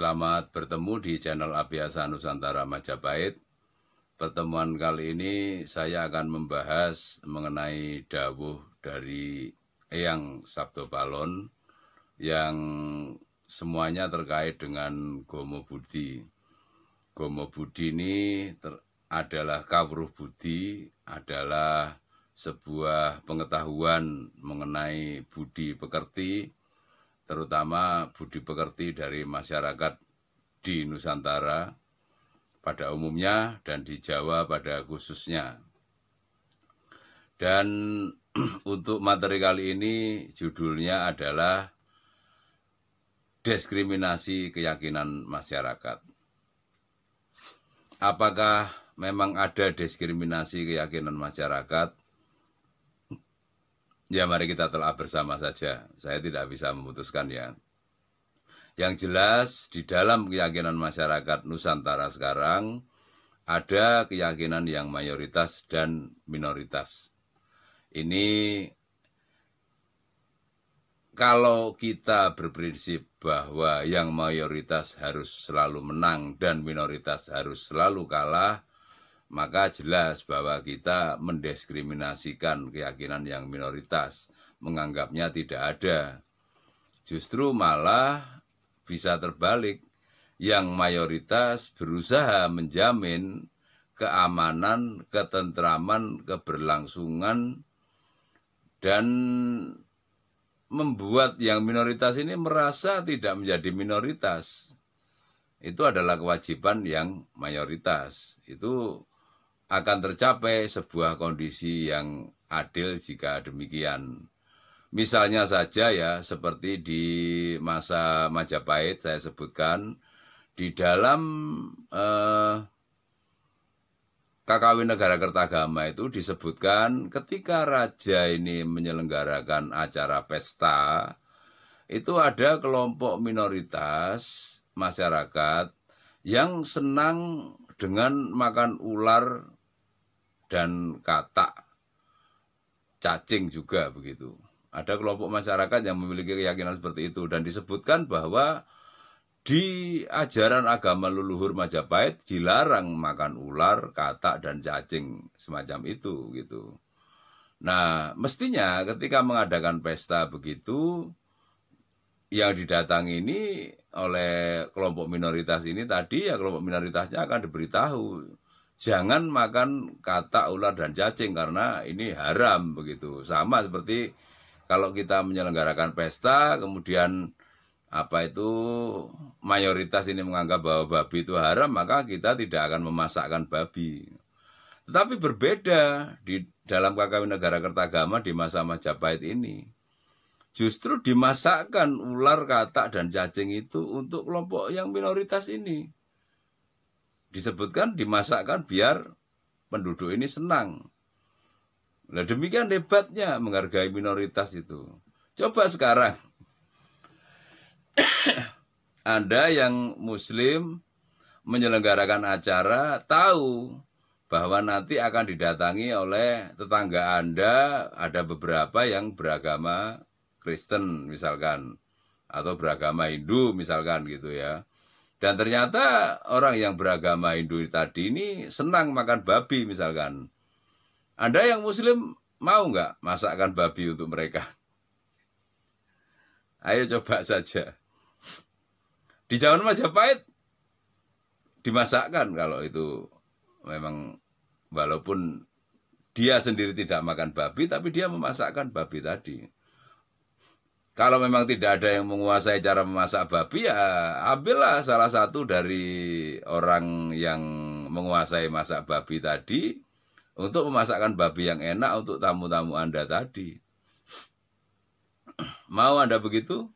Selamat bertemu di channel Abiasa Nusantara Majapahit. Pertemuan kali ini saya akan membahas mengenai dawuh dari Eyang Sabdo Balon yang semuanya terkait dengan Gomo Budi. Gomo Budi ini adalah kawruh budi, adalah sebuah pengetahuan mengenai budi pekerti, terutama budi pekerti dari masyarakat di Nusantara pada umumnya dan di Jawa pada khususnya. Dan untuk materi kali ini judulnya adalah diskriminasi keyakinan masyarakat. Apakah memang ada diskriminasi keyakinan masyarakat? Ya mari kita telah bersama saja. Saya tidak bisa memutuskan ya. Yang jelas di dalam keyakinan masyarakat Nusantara sekarang ada keyakinan yang mayoritas dan minoritas. Ini kalau kita berprinsip bahwa yang mayoritas harus selalu menang dan minoritas harus selalu kalah, maka jelas bahwa kita mendiskriminasikan keyakinan yang minoritas, menganggapnya tidak ada. Justru malah bisa terbalik, yang mayoritas berusaha menjamin keamanan, ketentraman, keberlangsungan, dan membuat yang minoritas ini merasa tidak menjadi minoritas. Itu adalah kewajiban yang mayoritas. Itu akan tercapai sebuah kondisi yang adil jika demikian. Misalnya saja ya seperti di masa Majapahit saya sebutkan di dalam eh, KKW Negara Kertagama itu disebutkan ketika raja ini menyelenggarakan acara pesta itu ada kelompok minoritas masyarakat yang senang dengan makan ular dan kata cacing juga begitu. Ada kelompok masyarakat yang memiliki keyakinan seperti itu dan disebutkan bahwa di ajaran agama leluhur Majapahit dilarang makan ular, katak dan cacing semacam itu gitu. Nah, mestinya ketika mengadakan pesta begitu yang didatangi ini oleh kelompok minoritas ini tadi ya kelompok minoritasnya akan diberitahu jangan makan kata ular dan cacing karena ini haram begitu sama seperti kalau kita menyelenggarakan pesta kemudian apa itu mayoritas ini menganggap bahwa babi itu haram maka kita tidak akan memasakkan babi tetapi berbeda di dalam kakawin Negara Kertagama di masa Majapahit ini justru dimasakkan ular katak dan cacing itu untuk kelompok yang minoritas ini disebutkan dimasakkan biar penduduk ini senang. Nah demikian debatnya menghargai minoritas itu. Coba sekarang Anda yang muslim menyelenggarakan acara tahu bahwa nanti akan didatangi oleh tetangga Anda ada beberapa yang beragama Kristen misalkan atau beragama Hindu misalkan gitu ya. Dan ternyata orang yang beragama Hindu tadi ini senang makan babi misalkan. Anda yang muslim mau nggak masakkan babi untuk mereka? Ayo coba saja. Di zaman Majapahit dimasakkan kalau itu memang walaupun dia sendiri tidak makan babi tapi dia memasakkan babi tadi. Kalau memang tidak ada yang menguasai cara memasak babi ya ambillah salah satu dari orang yang menguasai masak babi tadi untuk memasakkan babi yang enak untuk tamu-tamu Anda tadi. Mau Anda begitu?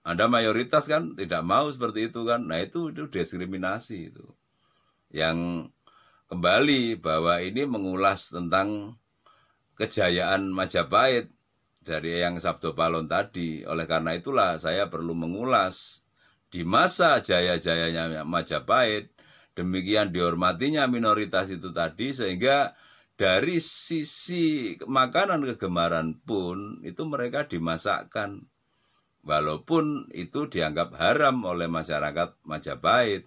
Anda mayoritas kan tidak mau seperti itu kan. Nah itu itu diskriminasi itu. Yang kembali bahwa ini mengulas tentang kejayaan Majapahit dari yang Sabdo Palon tadi. Oleh karena itulah saya perlu mengulas di masa jaya-jayanya Majapahit, demikian dihormatinya minoritas itu tadi sehingga dari sisi makanan kegemaran pun itu mereka dimasakkan walaupun itu dianggap haram oleh masyarakat Majapahit.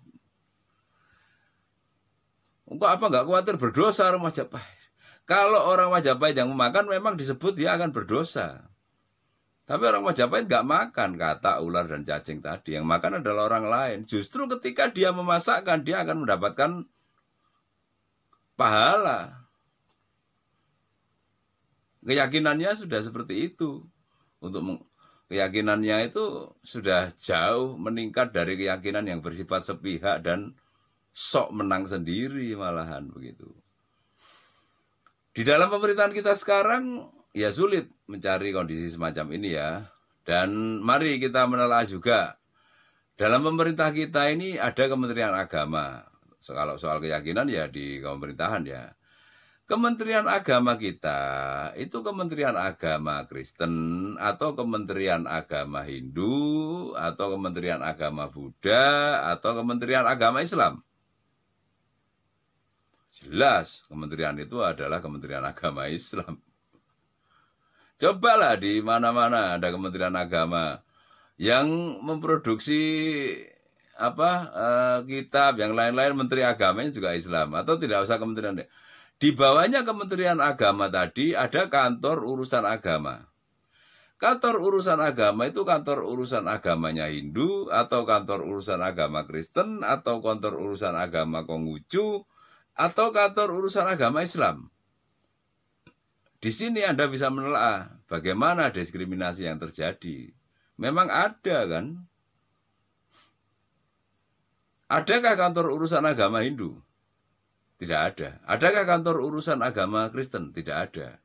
Kok apa nggak khawatir berdosa orang Majapahit? Kalau orang Majapahit yang memakan memang disebut dia akan berdosa. Tapi orang Majapahit nggak makan kata ular dan cacing tadi. Yang makan adalah orang lain. Justru ketika dia memasakkan dia akan mendapatkan pahala. Keyakinannya sudah seperti itu. Untuk keyakinannya itu sudah jauh meningkat dari keyakinan yang bersifat sepihak dan sok menang sendiri malahan begitu. Di dalam pemerintahan kita sekarang ya sulit mencari kondisi semacam ini ya. Dan mari kita menelaah juga dalam pemerintah kita ini ada Kementerian Agama. Kalau soal keyakinan ya di pemerintahan ya. Kementerian Agama kita itu Kementerian Agama Kristen atau Kementerian Agama Hindu atau Kementerian Agama Buddha atau Kementerian Agama Islam. Jelas kementerian itu adalah Kementerian Agama Islam. Cobalah di mana-mana ada Kementerian Agama yang memproduksi apa eh, kitab yang lain-lain Menteri Agamanya juga Islam atau tidak usah Kementerian di bawahnya Kementerian Agama tadi ada kantor urusan agama. Kantor urusan agama itu kantor urusan agamanya Hindu atau kantor urusan agama Kristen atau kantor urusan agama Konghucu atau kantor urusan agama Islam. Di sini Anda bisa menelaah bagaimana diskriminasi yang terjadi. Memang ada kan? Adakah kantor urusan agama Hindu? Tidak ada. Adakah kantor urusan agama Kristen? Tidak ada.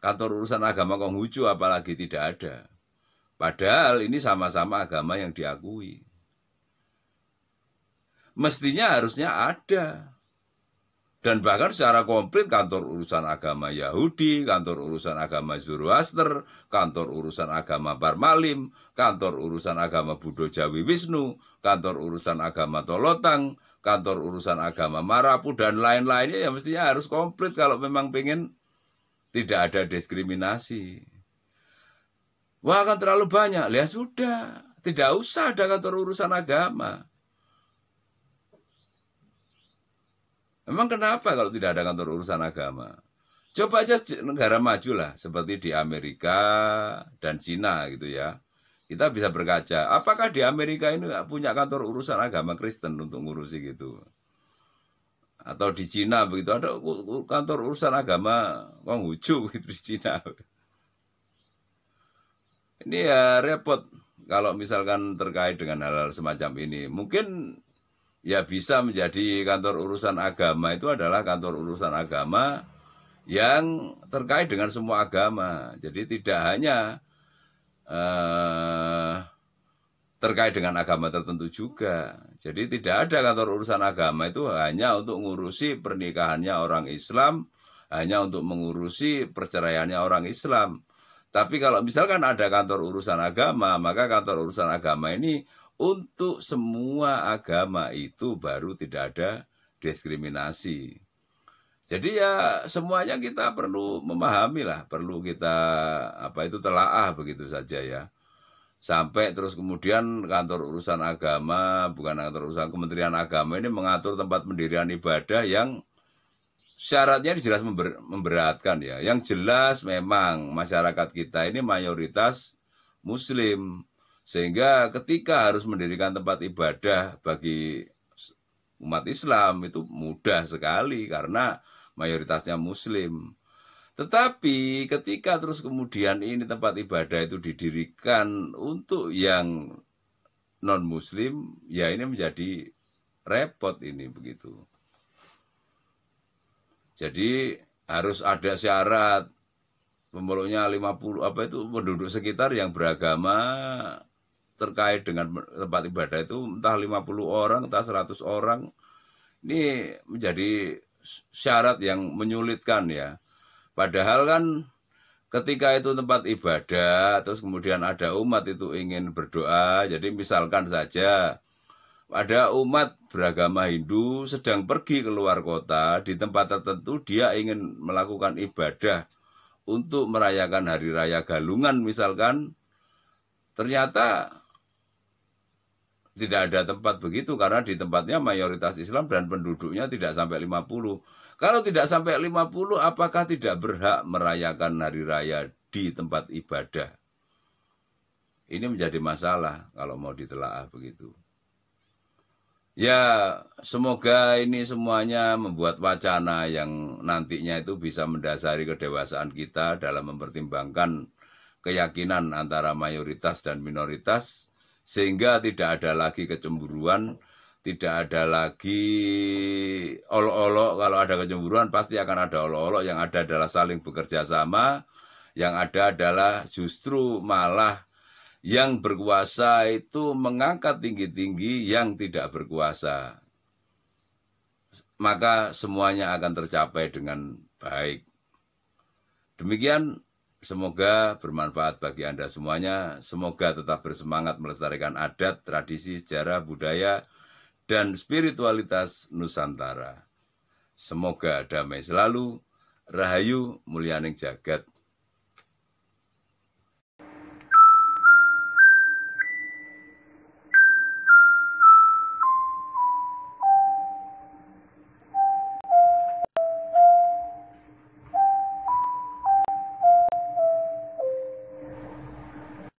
Kantor urusan agama Konghucu apalagi tidak ada. Padahal ini sama-sama agama yang diakui. Mestinya harusnya ada. Dan bahkan secara komplit kantor urusan agama Yahudi, kantor urusan agama Zoroaster, kantor urusan agama Barmalim, kantor urusan agama Budo Jawi Wisnu, kantor urusan agama Tolotang, kantor urusan agama Marapu, dan lain-lainnya ya mestinya harus komplit kalau memang pengen tidak ada diskriminasi. Wah akan terlalu banyak, ya sudah, tidak usah ada kantor urusan agama. Emang kenapa kalau tidak ada kantor urusan agama? Coba aja negara maju lah, seperti di Amerika dan Cina gitu ya. Kita bisa berkaca, apakah di Amerika ini punya kantor urusan agama Kristen untuk ngurusi gitu? Atau di Cina begitu, ada kantor urusan agama Konghucu gitu di Cina. Ini ya repot kalau misalkan terkait dengan hal-hal semacam ini. Mungkin ya bisa menjadi kantor urusan agama itu adalah kantor urusan agama yang terkait dengan semua agama. Jadi tidak hanya eh, terkait dengan agama tertentu juga. Jadi tidak ada kantor urusan agama itu hanya untuk mengurusi pernikahannya orang Islam, hanya untuk mengurusi perceraiannya orang Islam. Tapi kalau misalkan ada kantor urusan agama, maka kantor urusan agama ini untuk semua agama itu baru tidak ada diskriminasi. Jadi ya semuanya kita perlu memahami lah, perlu kita apa itu telaah begitu saja ya. Sampai terus kemudian kantor urusan agama, bukan kantor urusan Kementerian Agama ini mengatur tempat pendirian ibadah yang syaratnya jelas member, memberatkan ya. Yang jelas memang masyarakat kita ini mayoritas muslim. Sehingga ketika harus mendirikan tempat ibadah bagi umat Islam itu mudah sekali karena mayoritasnya muslim. Tetapi ketika terus kemudian ini tempat ibadah itu didirikan untuk yang non muslim, ya ini menjadi repot ini begitu. Jadi harus ada syarat pemeluknya 50 apa itu penduduk sekitar yang beragama terkait dengan tempat ibadah itu entah 50 orang, entah 100 orang. Ini menjadi syarat yang menyulitkan ya. Padahal kan ketika itu tempat ibadah, terus kemudian ada umat itu ingin berdoa. Jadi misalkan saja ada umat beragama Hindu sedang pergi ke luar kota di tempat tertentu dia ingin melakukan ibadah untuk merayakan hari raya Galungan misalkan ternyata tidak ada tempat begitu karena di tempatnya mayoritas Islam dan penduduknya tidak sampai 50. Kalau tidak sampai 50 apakah tidak berhak merayakan hari raya di tempat ibadah? Ini menjadi masalah kalau mau ditelaah begitu. Ya, semoga ini semuanya membuat wacana yang nantinya itu bisa mendasari kedewasaan kita dalam mempertimbangkan keyakinan antara mayoritas dan minoritas sehingga tidak ada lagi kecemburuan tidak ada lagi olok-olok kalau ada kecemburuan pasti akan ada olok-olok yang ada adalah saling bekerja sama yang ada adalah justru malah yang berkuasa itu mengangkat tinggi-tinggi yang tidak berkuasa maka semuanya akan tercapai dengan baik demikian Semoga bermanfaat bagi Anda semuanya. Semoga tetap bersemangat melestarikan adat, tradisi, sejarah, budaya, dan spiritualitas Nusantara. Semoga damai selalu. Rahayu Mulianing jagat.